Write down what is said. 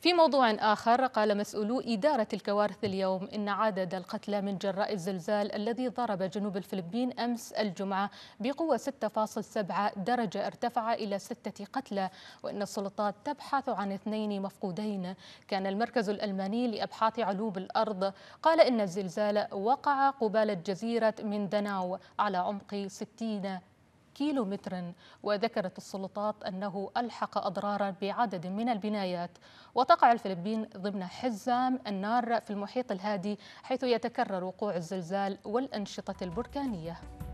في موضوع آخر قال مسؤولو إدارة الكوارث اليوم إن عدد القتلى من جراء الزلزال الذي ضرب جنوب الفلبين أمس الجمعة بقوة 6.7 درجة ارتفع إلى ستة قتلى وإن السلطات تبحث عن اثنين مفقودين كان المركز الألماني لأبحاث علوب الأرض قال إن الزلزال وقع قبالة جزيرة دناو على عمق 60 كيلو متر وذكرت السلطات أنه ألحق أضرارا بعدد من البنايات وتقع الفلبين ضمن حزام النار في المحيط الهادي حيث يتكرر وقوع الزلزال والأنشطة البركانية